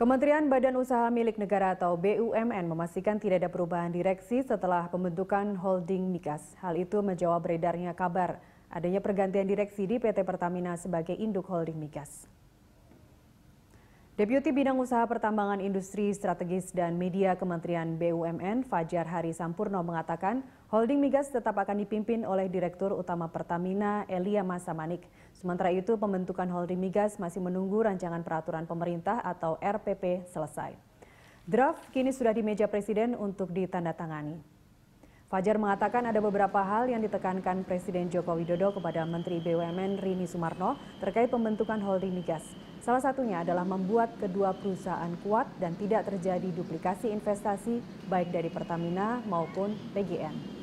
Kementerian Badan Usaha Milik Negara atau BUMN memastikan tidak ada perubahan direksi setelah pembentukan holding migas. Hal itu menjawab beredarnya kabar adanya pergantian direksi di PT Pertamina sebagai induk holding migas. Deputi Bidang Usaha Pertambangan Industri Strategis dan Media Kementerian BUMN Fajar Hari Sampurno mengatakan holding migas tetap akan dipimpin oleh Direktur Utama Pertamina Elia Masamanik. Sementara itu pembentukan holding migas masih menunggu rancangan peraturan pemerintah atau RPP selesai. Draft kini sudah di meja Presiden untuk ditandatangani. Fajar mengatakan ada beberapa hal yang ditekankan Presiden Joko Widodo kepada Menteri BUMN Rini Sumarno terkait pembentukan holding migas. Salah satunya adalah membuat kedua perusahaan kuat dan tidak terjadi duplikasi investasi baik dari Pertamina maupun PGN.